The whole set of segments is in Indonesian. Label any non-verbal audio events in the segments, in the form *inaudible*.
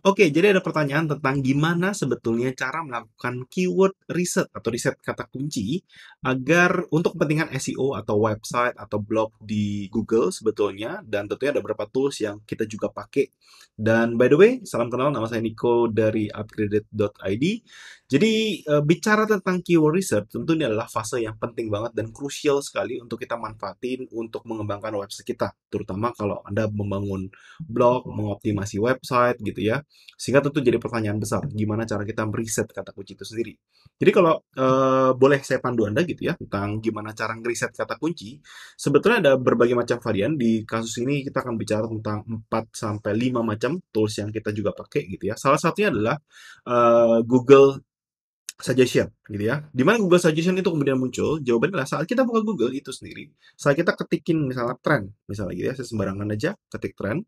Oke, jadi ada pertanyaan tentang gimana sebetulnya cara melakukan keyword riset atau riset kata kunci agar untuk kepentingan SEO atau website atau blog di Google sebetulnya dan tentunya ada beberapa tools yang kita juga pakai. Dan by the way, salam kenal nama saya Nico dari upgraded.id. Jadi eh, bicara tentang keyword research tentu ini adalah fase yang penting banget dan krusial sekali untuk kita manfaatin untuk mengembangkan website kita, terutama kalau Anda membangun blog, mengoptimasi website gitu ya. Sehingga tentu jadi pertanyaan besar, gimana cara kita meriset kata kunci itu sendiri. Jadi kalau e, boleh saya pandu Anda gitu ya tentang gimana cara ngeriset kata kunci, sebetulnya ada berbagai macam varian. Di kasus ini kita akan bicara tentang 4 sampai 5 macam tools yang kita juga pakai gitu ya. Salah satunya adalah e, Google suggestion gitu ya. Di mana Google suggestion itu kemudian muncul? Jawabannya adalah saat kita buka Google itu sendiri, saat kita ketikin misalnya tren, misalnya gitu ya, saya sembarangan aja ketik tren.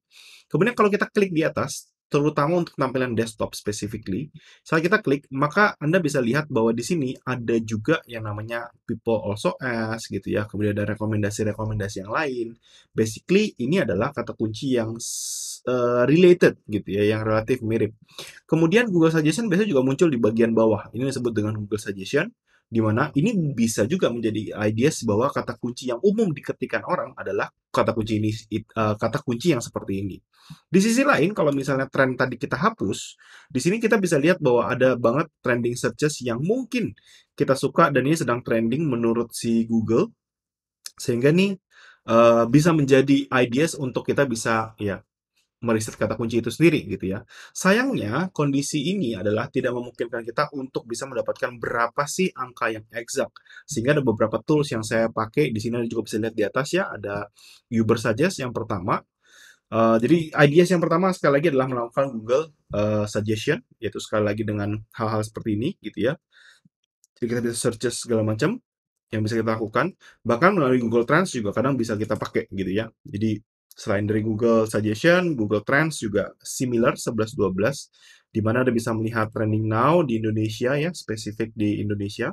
Kemudian kalau kita klik di atas, terutama untuk tampilan desktop specifically, saat kita klik, maka Anda bisa lihat bahwa di sini ada juga yang namanya people also as gitu ya, kemudian ada rekomendasi-rekomendasi yang lain. Basically, ini adalah kata kunci yang uh, related gitu ya, yang relatif mirip. Kemudian Google Suggestion biasanya juga muncul di bagian bawah. Ini disebut dengan Google Suggestion. Dimana ini bisa juga menjadi ideas bahwa kata kunci yang umum diketikkan orang adalah kata kunci ini eh, kata kunci yang seperti ini. Di sisi lain, kalau misalnya tren tadi kita hapus, di sini kita bisa lihat bahwa ada banget trending searches yang mungkin kita suka dan ini sedang trending menurut si Google. Sehingga nih eh, bisa menjadi ideas untuk kita bisa ya meriset kata kunci itu sendiri gitu ya. Sayangnya kondisi ini adalah tidak memungkinkan kita untuk bisa mendapatkan berapa sih angka yang exact. Sehingga ada beberapa tools yang saya pakai di sini ada juga bisa lihat di atas ya ada Uber Suggest yang pertama. Uh, jadi ideas yang pertama sekali lagi adalah melakukan Google uh, suggestion yaitu sekali lagi dengan hal-hal seperti ini gitu ya. Jadi kita bisa searches segala macam yang bisa kita lakukan bahkan melalui Google Trends juga kadang bisa kita pakai gitu ya. Jadi Selain dari Google Suggestion, Google Trends juga similar 11-12, di mana Anda bisa melihat trending now di Indonesia ya, spesifik di Indonesia.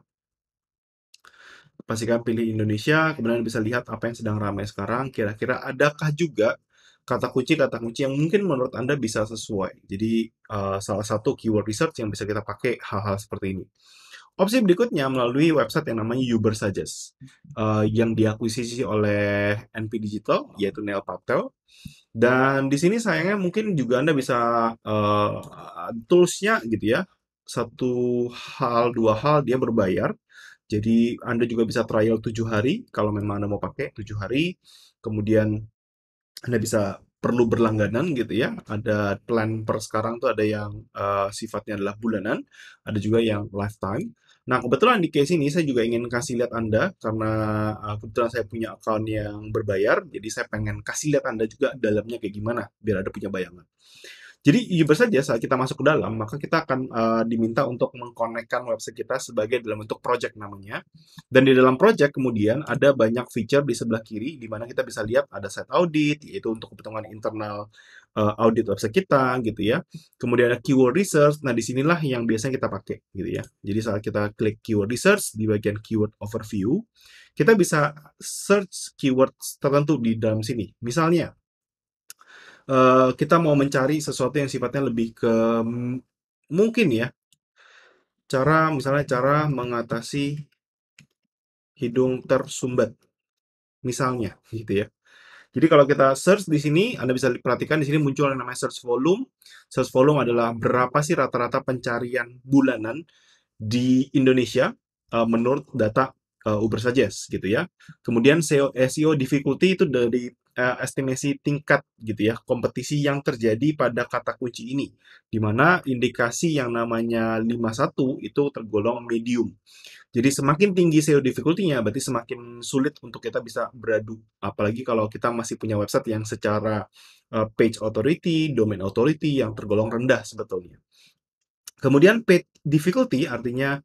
Pastikan pilih Indonesia, kemudian bisa lihat apa yang sedang ramai sekarang, kira-kira adakah juga kata kunci-kata kunci yang mungkin menurut Anda bisa sesuai. Jadi, uh, salah satu keyword research yang bisa kita pakai hal-hal seperti ini. Opsi berikutnya melalui website yang namanya Uber Suggest uh, yang diakuisisi oleh NP Digital yaitu Neil Patel. Dan di sini sayangnya mungkin juga Anda bisa uh, toolsnya gitu ya. Satu hal, dua hal dia berbayar. Jadi Anda juga bisa trial tujuh hari kalau memang Anda mau pakai tujuh hari. Kemudian Anda bisa perlu berlangganan gitu ya. Ada plan per sekarang tuh ada yang uh, sifatnya adalah bulanan, ada juga yang lifetime. Nah, kebetulan di case ini saya juga ingin kasih lihat Anda karena uh, kebetulan saya punya account yang berbayar, jadi saya pengen kasih lihat Anda juga dalamnya kayak gimana biar ada punya bayangan. Jadi user saja saat kita masuk ke dalam, maka kita akan uh, diminta untuk mengkonekkan website kita sebagai dalam bentuk project namanya. Dan di dalam project kemudian ada banyak feature di sebelah kiri di mana kita bisa lihat ada set audit yaitu untuk kepentingan internal uh, audit website kita gitu ya. Kemudian ada keyword research. Nah, disinilah yang biasanya kita pakai gitu ya. Jadi saat kita klik keyword research di bagian keyword overview, kita bisa search keyword tertentu di dalam sini. Misalnya, uh, kita mau mencari sesuatu yang sifatnya lebih ke mm, mungkin ya, cara misalnya cara mengatasi hidung tersumbat misalnya gitu ya jadi kalau kita search di sini, Anda bisa perhatikan di sini muncul yang namanya search volume. Search volume adalah berapa sih rata-rata pencarian bulanan di Indonesia uh, menurut data uh, Uber Suggest gitu ya. Kemudian SEO, SEO difficulty itu dari uh, estimasi tingkat gitu ya, kompetisi yang terjadi pada kata kunci ini. Di mana indikasi yang namanya 51 itu tergolong medium. Jadi semakin tinggi SEO difficulty-nya berarti semakin sulit untuk kita bisa beradu. Apalagi kalau kita masih punya website yang secara uh, page authority, domain authority yang tergolong rendah sebetulnya. Kemudian paid difficulty artinya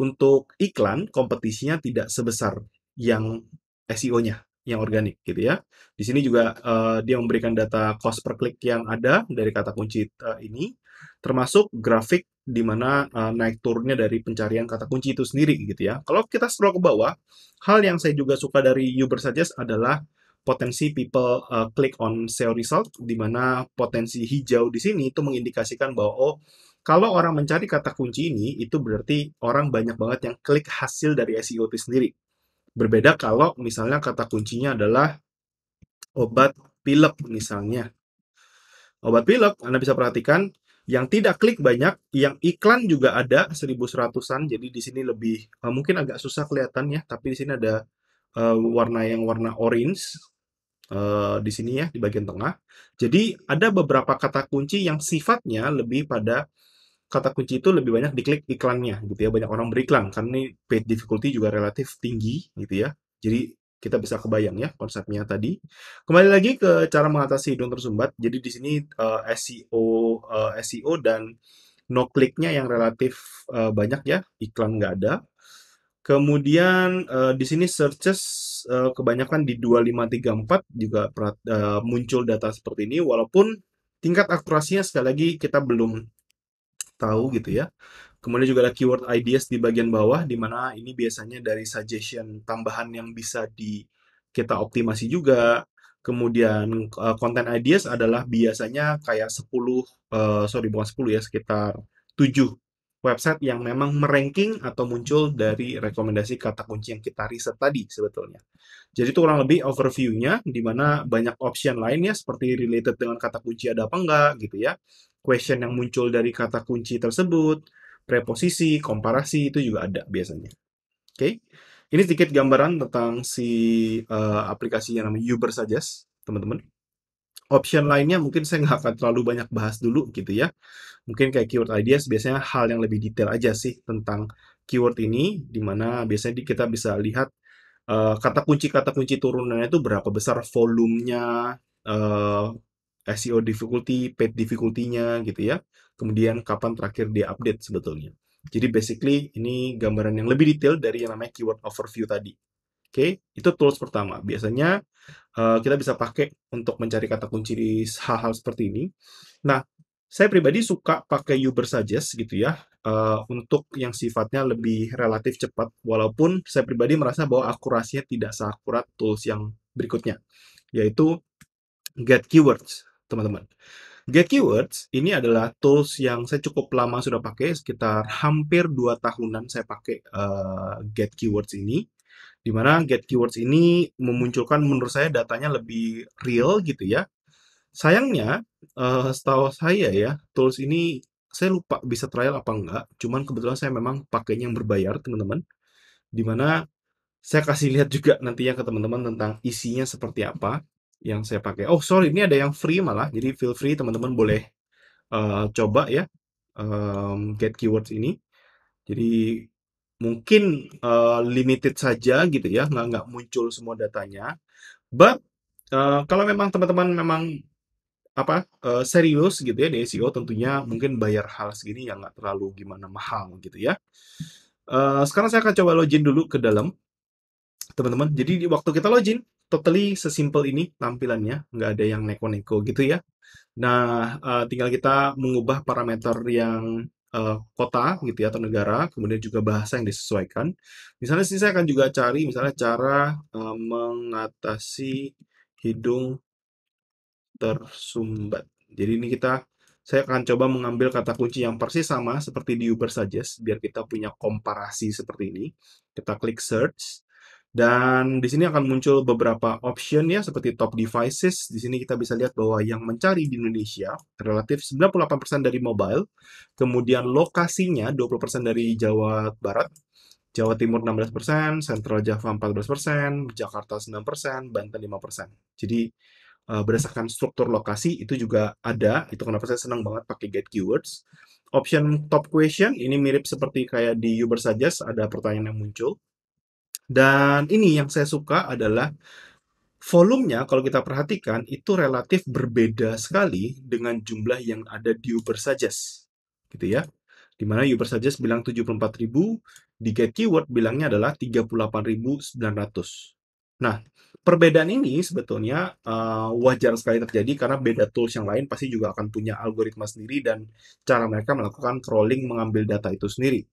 untuk iklan kompetisinya tidak sebesar yang SEO-nya, yang organik gitu ya. Di sini juga uh, dia memberikan data cost per klik yang ada dari kata kunci uh, ini, termasuk grafik di mana uh, naik turunnya dari pencarian kata kunci itu sendiri gitu ya. Kalau kita scroll ke bawah, hal yang saya juga suka dari Uber Suggest adalah potensi people uh, click on SEO result di mana potensi hijau di sini itu mengindikasikan bahwa oh kalau orang mencari kata kunci ini, itu berarti orang banyak banget yang klik hasil dari SEO itu sendiri. Berbeda kalau misalnya kata kuncinya adalah obat pilek misalnya. Obat pilek, Anda bisa perhatikan, yang tidak klik banyak, yang iklan juga ada 1100-an, jadi di sini lebih, eh, mungkin agak susah kelihatan ya, tapi di sini ada uh, warna yang warna orange, Uh, di sini ya di bagian tengah. Jadi ada beberapa kata kunci yang sifatnya lebih pada kata kunci itu lebih banyak diklik iklannya gitu ya banyak orang beriklan karena ini paid difficulty juga relatif tinggi gitu ya jadi kita bisa kebayang ya konsepnya tadi kembali lagi ke cara mengatasi hidung tersumbat jadi di sini uh, eh, SEO uh, eh, SEO dan no clicknya yang relatif uh, banyak ya iklan nggak ada kemudian uh, di sini searches uh, kebanyakan di 2534 juga uh, muncul data seperti ini walaupun tingkat akurasinya sekali lagi kita belum tahu gitu ya. Kemudian juga ada keyword ideas di bagian bawah, di mana ini biasanya dari suggestion tambahan yang bisa di kita optimasi juga. Kemudian konten eh, ideas adalah biasanya kayak 10, uh, eh, sorry bukan 10 ya, sekitar 7 website yang memang meranking atau muncul dari rekomendasi kata kunci yang kita riset tadi sebetulnya. Jadi itu kurang lebih overview-nya, di mana banyak option lainnya seperti related dengan kata kunci ada apa enggak gitu ya, question yang muncul dari kata kunci tersebut, preposisi, komparasi itu juga ada biasanya. Oke, okay? ini sedikit gambaran tentang si uh, aplikasi yang namanya Uber Suggest, teman-teman option lainnya mungkin saya nggak akan terlalu banyak bahas dulu gitu ya. Mungkin kayak keyword ideas biasanya hal yang lebih detail aja sih tentang keyword ini, dimana biasanya kita bisa lihat uh, kata kunci-kata kunci turunannya itu berapa besar volumenya, uh, eh, SEO difficulty, paid difficulty-nya gitu ya. Kemudian kapan terakhir dia update sebetulnya. Jadi basically ini gambaran yang lebih detail dari yang namanya keyword overview tadi. Oke, okay? itu tools pertama. Biasanya Eh, kita bisa pakai untuk mencari kata kunci di hal-hal seperti ini. Nah, saya pribadi suka pakai Uber Suggest gitu ya uh, untuk yang sifatnya lebih relatif cepat walaupun saya pribadi merasa bahwa akurasinya tidak seakurat tools yang berikutnya yaitu Get Keywords teman-teman. Get Keywords ini adalah tools yang saya cukup lama sudah pakai sekitar hampir 2 tahunan saya pakai uh, Get Keywords ini di mana get keywords ini memunculkan menurut saya datanya lebih real gitu ya. Sayangnya, uh, setahu saya ya, tools ini saya lupa bisa trial apa enggak. Cuman kebetulan saya memang pakainya yang berbayar, teman-teman. Dimana saya kasih lihat juga nantinya ke teman-teman tentang isinya seperti apa yang saya pakai. Oh, sorry, ini ada yang free malah. Jadi feel free teman-teman boleh uh, coba ya um, get keywords ini. Jadi mungkin uh, limited saja gitu ya, nggak nggak muncul semua datanya. But uh, kalau memang teman-teman memang apa uh, serius gitu ya di SEO, tentunya mungkin bayar hal segini yang nggak terlalu gimana mahal gitu ya. Uh, sekarang saya akan coba login dulu ke dalam, teman-teman. Jadi di waktu kita login, totally sesimpel ini tampilannya, nggak ada yang neko-neko gitu ya. Nah, uh, tinggal kita mengubah parameter yang Eh, kota gitu ya atau negara, kemudian juga bahasa yang disesuaikan. Misalnya sini saya akan juga cari misalnya cara uh, mengatasi hidung tersumbat. Jadi ini kita saya akan coba mengambil kata kunci yang persis sama seperti di Uber Suggest biar kita punya komparasi seperti ini. Kita klik search. Dan di sini akan muncul beberapa option ya, seperti top devices. Di sini kita bisa lihat bahwa yang mencari di Indonesia relatif 98% dari mobile, kemudian lokasinya 20% dari Jawa Barat, Jawa Timur 16%, Central Java 14%, Jakarta 9%, Banten 5%. Jadi eh, berdasarkan struktur lokasi itu juga ada, itu kenapa saya senang banget pakai get keywords. Option top question ini mirip seperti kayak di Uber saja, ada pertanyaan yang muncul dan ini yang saya suka adalah volumenya kalau kita perhatikan itu relatif berbeda sekali dengan jumlah yang ada di Uber Suggest. Gitu ya. Di mana Uber Suggest bilang 74.000, di Get Keyword bilangnya adalah 38.900. Nah, perbedaan ini sebetulnya uh, wajar sekali terjadi karena beda tools yang lain pasti juga akan punya algoritma sendiri dan cara mereka melakukan crawling mengambil data itu sendiri.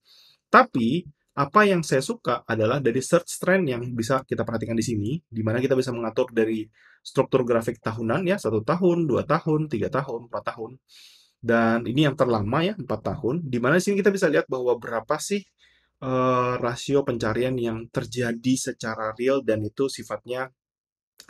Tapi apa yang saya suka adalah dari search trend yang bisa kita perhatikan di sini, di mana kita bisa mengatur dari struktur grafik tahunan ya, satu tahun, dua tahun, tiga tahun, empat tahun. Dan ini yang terlama ya, empat tahun. Di mana di sini kita bisa lihat bahwa berapa sih uh, rasio pencarian yang terjadi secara real dan itu sifatnya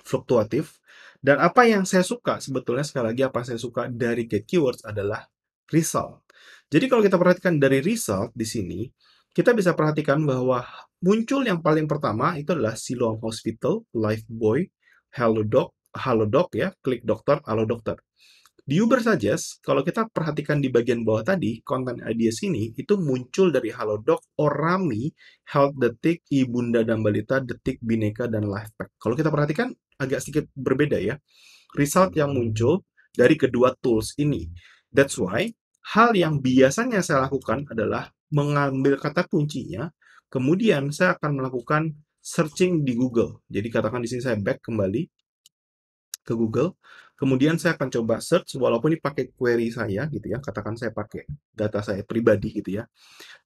fluktuatif. Dan apa yang saya suka sebetulnya sekali lagi apa saya suka dari Get Keywords adalah result. Jadi kalau kita perhatikan dari result di sini, kita bisa perhatikan bahwa muncul yang paling pertama itu adalah Siloam Hospital, Lifebuoy, hello Doc ya, klik dokter, Halo dokter. Di Uber Suggest, kalau kita perhatikan di bagian bawah tadi, konten ideas ini itu muncul dari Doc, Orami, Health Detik, Ibunda dan Balita, Detik, Bineka, dan Lifepack. Kalau kita perhatikan, agak sedikit berbeda ya. Result yang muncul dari kedua tools ini. That's why, hal yang biasanya saya lakukan adalah mengambil kata kuncinya, kemudian saya akan melakukan searching di Google. Jadi katakan di sini saya back kembali ke Google, kemudian saya akan coba search walaupun ini pakai query saya gitu ya, katakan saya pakai data saya pribadi gitu ya.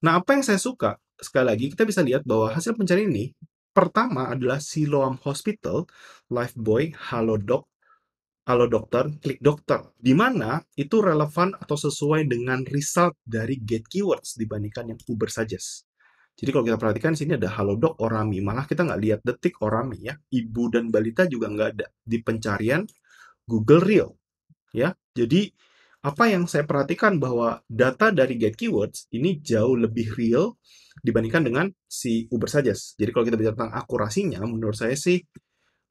Nah, apa yang saya suka sekali lagi kita bisa lihat bahwa hasil pencarian ini pertama adalah Siloam Hospital, Lifeboy, Halodoc, Halo dokter, klik dokter, di mana itu relevan atau sesuai dengan result dari get keywords dibandingkan yang Uber suggest. Jadi kalau kita perhatikan sini ada halo dok orami, malah kita nggak lihat detik orami ya, ibu dan balita juga nggak ada di pencarian Google Real ya. Jadi apa yang saya perhatikan bahwa data dari get keywords ini jauh lebih real dibandingkan dengan si Uber Suggest. Jadi kalau kita bicara tentang akurasinya, menurut saya sih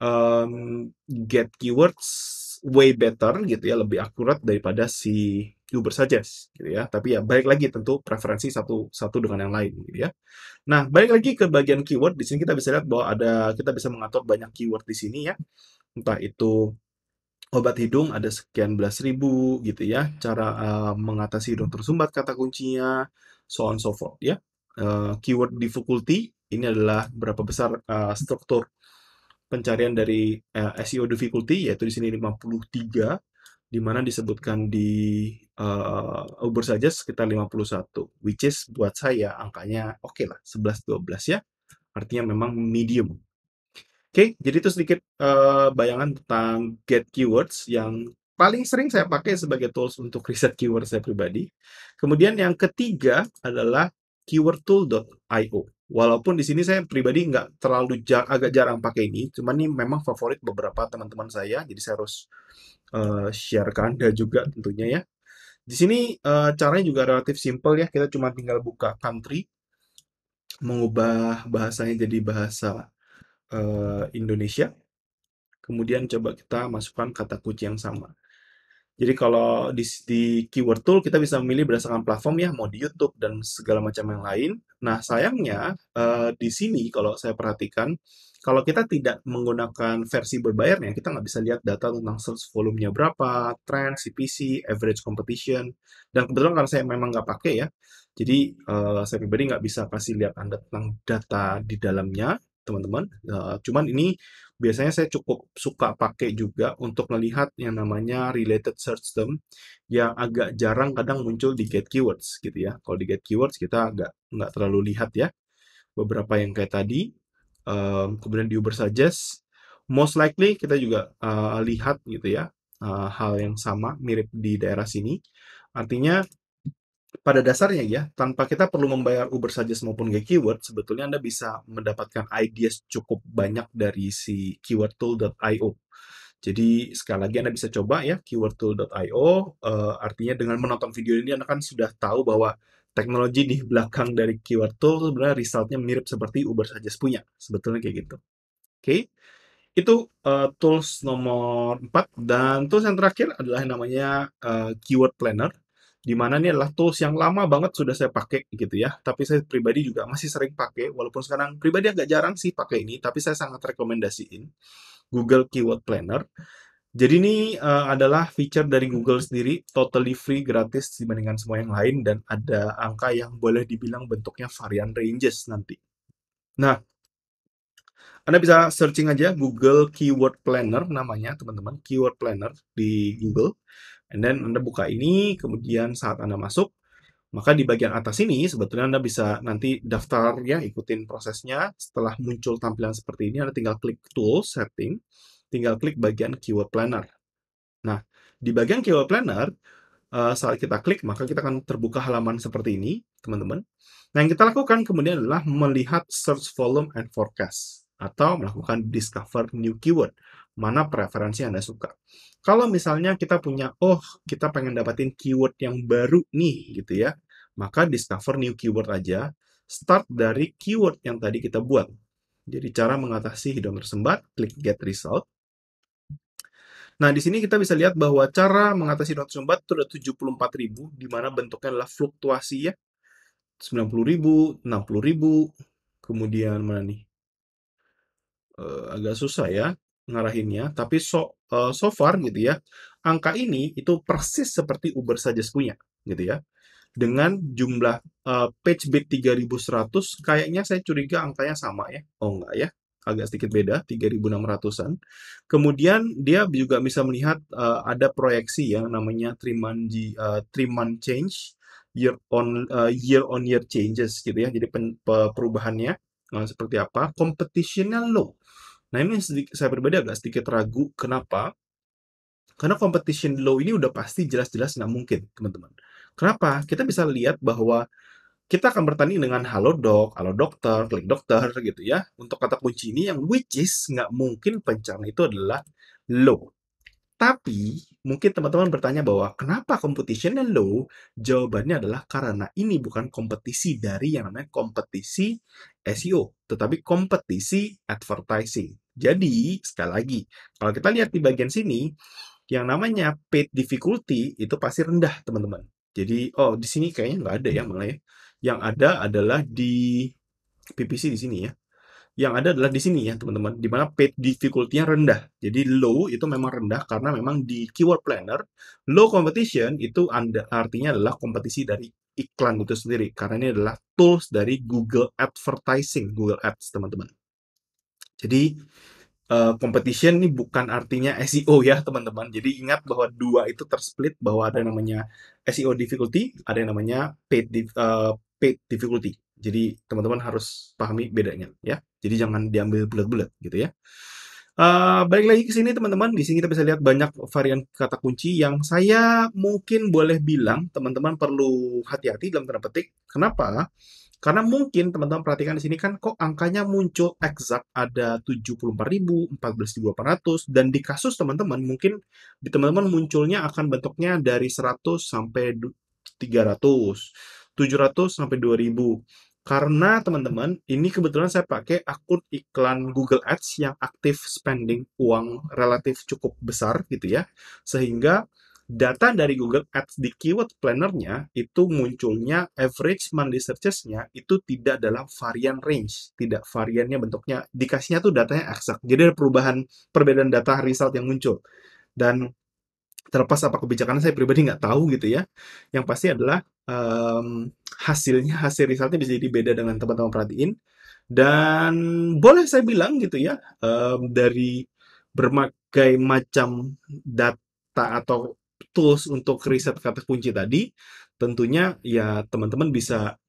um, mmm, get keywords way better gitu ya, lebih akurat daripada si Uber saja, gitu ya. Tapi ya balik lagi tentu preferensi satu satu dengan yang lain gitu ya. Nah, balik lagi ke bagian keyword di sini kita bisa lihat bahwa ada kita bisa mengatur banyak keyword di sini ya. Entah itu obat hidung ada sekian belas ribu gitu ya, cara uh, mengatasi hidung tersumbat kata kuncinya, so on so forth ya. Uh, keyword difficulty ini adalah berapa besar uh, struktur pencarian dari uh, eh, SEO difficulty yaitu di sini 53 di mana disebutkan di uh, Uber saja sekitar 51 which is buat saya angkanya oke okay lah 11 12 ya artinya memang medium. Oke, okay, jadi itu sedikit uh, bayangan tentang get keywords yang paling sering saya pakai sebagai tools untuk *laughs* riset keyword saya pribadi. Kemudian yang ketiga adalah keywordtool.io. Walaupun di sini saya pribadi nggak terlalu jar agak jarang pakai ini, cuman ini memang favorit beberapa teman-teman saya, jadi saya harus uh, eh, share ke Anda juga tentunya ya. Di sini uh, caranya juga relatif simple ya, kita cuma tinggal buka country, mengubah bahasanya jadi bahasa uh, Indonesia, kemudian coba kita masukkan kata kunci yang sama. Jadi kalau di, di keyword tool kita bisa memilih berdasarkan platform ya, mau di YouTube dan segala macam yang lain. Nah sayangnya uh, di sini kalau saya perhatikan, kalau kita tidak menggunakan versi berbayarnya, kita nggak bisa lihat data tentang search volume-nya berapa, trend, CPC, average competition. Dan kebetulan karena saya memang nggak pakai ya, jadi uh, saya pribadi nggak bisa kasih lihat Anda tentang data di dalamnya teman-teman. Uh, cuman ini biasanya saya cukup suka pakai juga untuk melihat yang namanya related search term yang agak jarang kadang muncul di get keywords gitu ya. Kalau di get keywords kita agak nggak terlalu lihat ya. Beberapa yang kayak tadi, um, kemudian di Uber Suggest, most likely kita juga uh, lihat gitu ya uh, hal yang sama mirip di daerah sini. Artinya pada dasarnya ya, tanpa kita perlu membayar Uber saja maupun Get Keyword, sebetulnya Anda bisa mendapatkan ideas cukup banyak dari si keywordtool.io. Jadi sekali lagi Anda bisa coba ya keywordtool.io, uh, eh, artinya dengan menonton video ini Anda kan sudah tahu bahwa teknologi di belakang dari keyword tool sebenarnya resultnya mirip seperti Uber saja punya. Sebetulnya kayak gitu. Oke. Okay? Itu uh, tools nomor 4 dan tools yang terakhir adalah yang namanya uh, keyword planner di mana ini adalah tools yang lama banget sudah saya pakai gitu ya. Tapi saya pribadi juga masih sering pakai, walaupun sekarang pribadi agak jarang sih pakai ini, tapi saya sangat rekomendasiin Google Keyword Planner. Jadi ini uh, adalah feature dari Google sendiri, totally free, gratis dibandingkan semua yang lain, dan ada angka yang boleh dibilang bentuknya varian ranges nanti. Nah, anda bisa searching aja Google Keyword Planner namanya, teman-teman. Keyword Planner di Google. And then Anda buka ini, kemudian saat Anda masuk, maka di bagian atas ini sebetulnya Anda bisa nanti daftar ya, ikutin prosesnya. Setelah muncul tampilan seperti ini, Anda tinggal klik tool Setting, tinggal klik bagian Keyword Planner. Nah, di bagian Keyword Planner, eh, saat kita klik, maka kita akan terbuka halaman seperti ini, teman-teman. Nah, yang kita lakukan kemudian adalah melihat Search Volume and Forecast atau melakukan discover new keyword mana preferensi Anda suka. Kalau misalnya kita punya, oh kita pengen dapetin keyword yang baru nih gitu ya, maka discover new keyword aja, start dari keyword yang tadi kita buat. Jadi cara mengatasi hidung tersembat klik get result. Nah, di sini kita bisa lihat bahwa cara mengatasi hidung tersembat itu ada ribu, di mana bentuknya adalah fluktuasi ya. ribu 60 ribu kemudian mana nih? uh, agak susah ya ngarahinnya, tapi so uh, so far gitu ya, angka ini itu persis seperti Uber saja punya gitu ya. Dengan jumlah uh, page bid 3100 kayaknya saya curiga angkanya sama ya. Oh enggak ya. Agak sedikit beda 3600-an. Kemudian dia juga bisa melihat uh, ada proyeksi yang namanya three uh, triman change year on uh, year on year changes gitu ya. Jadi pen, perubahannya nah, seperti apa competitionnya low nah ini sedikit, saya pribadi agak sedikit ragu kenapa karena competition low ini udah pasti jelas-jelas nggak mungkin teman-teman kenapa kita bisa lihat bahwa kita akan bertanding dengan halo halodokter, klik dokter gitu ya. Untuk kata kunci ini yang which is nggak mungkin pencarian itu adalah low. Tapi mungkin teman-teman bertanya bahwa kenapa competitionnya low? Jawabannya adalah karena ini bukan kompetisi dari yang namanya kompetisi SEO, tetapi kompetisi advertising. Jadi, sekali lagi, kalau kita lihat di bagian sini, yang namanya paid difficulty itu pasti rendah, teman-teman. Jadi, oh, di sini kayaknya nggak ada ya, mulai. Ya. Yang ada adalah di PPC di sini ya yang ada adalah di sini ya teman-teman, di mana paid difficulty-nya rendah. Jadi low itu memang rendah karena memang di keyword planner, low competition itu anda, artinya adalah kompetisi dari iklan itu sendiri. Karena ini adalah tools dari Google Advertising, Google Ads teman-teman. Jadi uh, competition ini bukan artinya SEO ya teman-teman. Jadi ingat bahwa dua itu tersplit bahwa ada yang namanya SEO difficulty, ada yang namanya paid, uh, paid difficulty. Jadi teman-teman harus pahami bedanya ya. Jadi jangan diambil bulat-bulat gitu ya. Uh, balik lagi ke sini teman-teman, di sini kita bisa lihat banyak varian kata kunci yang saya mungkin boleh bilang teman-teman perlu hati-hati dalam tanda petik. Kenapa? Karena mungkin teman-teman perhatikan di sini kan kok angkanya muncul exact ada 74.000, 14.800 dan di kasus teman-teman mungkin di teman-teman munculnya akan bentuknya dari 100 sampai 300, 700 sampai 2000. Karena teman-teman, ini kebetulan saya pakai akun iklan Google Ads yang aktif spending uang relatif cukup besar gitu ya. Sehingga data dari Google Ads di keyword plannernya itu munculnya average monthly searches-nya itu tidak dalam varian range, tidak variannya bentuknya dikasihnya tuh datanya eksak. Jadi ada perubahan perbedaan data result yang muncul. Dan terlepas apa kebijakan saya pribadi nggak tahu gitu ya yang pasti adalah um, hasilnya hasil risetnya bisa jadi beda dengan teman-teman perhatiin dan boleh saya bilang gitu ya um, dari berbagai macam data atau tools untuk riset kata kunci tadi tentunya ya teman-teman bisa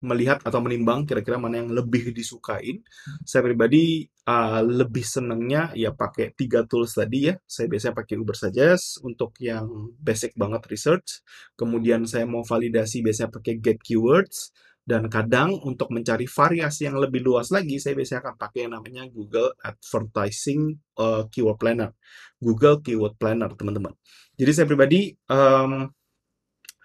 melihat atau menimbang kira-kira mana yang lebih disukain. Saya pribadi uh, lebih senangnya ya pakai tiga tools tadi ya. Saya biasanya pakai Uber Suggest untuk yang basic banget research. Kemudian saya mau validasi biasanya pakai Get Keywords. Dan kadang untuk mencari variasi yang lebih luas lagi, saya biasanya akan pakai yang namanya Google Advertising uh, Keyword Planner. Google Keyword Planner, teman-teman. Jadi saya pribadi um,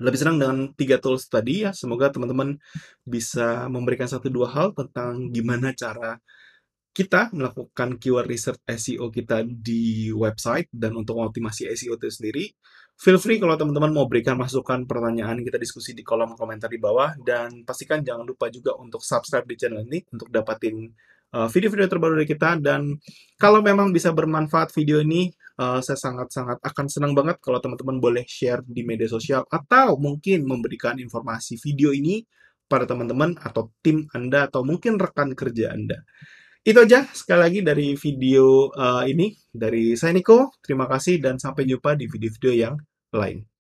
lebih senang dengan tiga tools tadi ya. Semoga teman-teman bisa memberikan satu dua hal tentang gimana cara kita melakukan keyword research SEO kita di website dan untuk optimasi SEO itu sendiri. Feel free kalau teman-teman mau berikan masukan pertanyaan kita diskusi di kolom komentar di bawah dan pastikan jangan lupa juga untuk subscribe di channel ini untuk dapatin eh, video-video terbaru dari kita dan kalau memang bisa bermanfaat video ini uh, saya sangat-sangat akan senang banget kalau teman-teman boleh share di media sosial atau mungkin memberikan informasi video ini pada teman-teman atau tim Anda atau mungkin rekan kerja Anda. Itu aja sekali lagi dari video uh, ini dari saya Niko. Terima kasih dan sampai jumpa di video-video yang lain.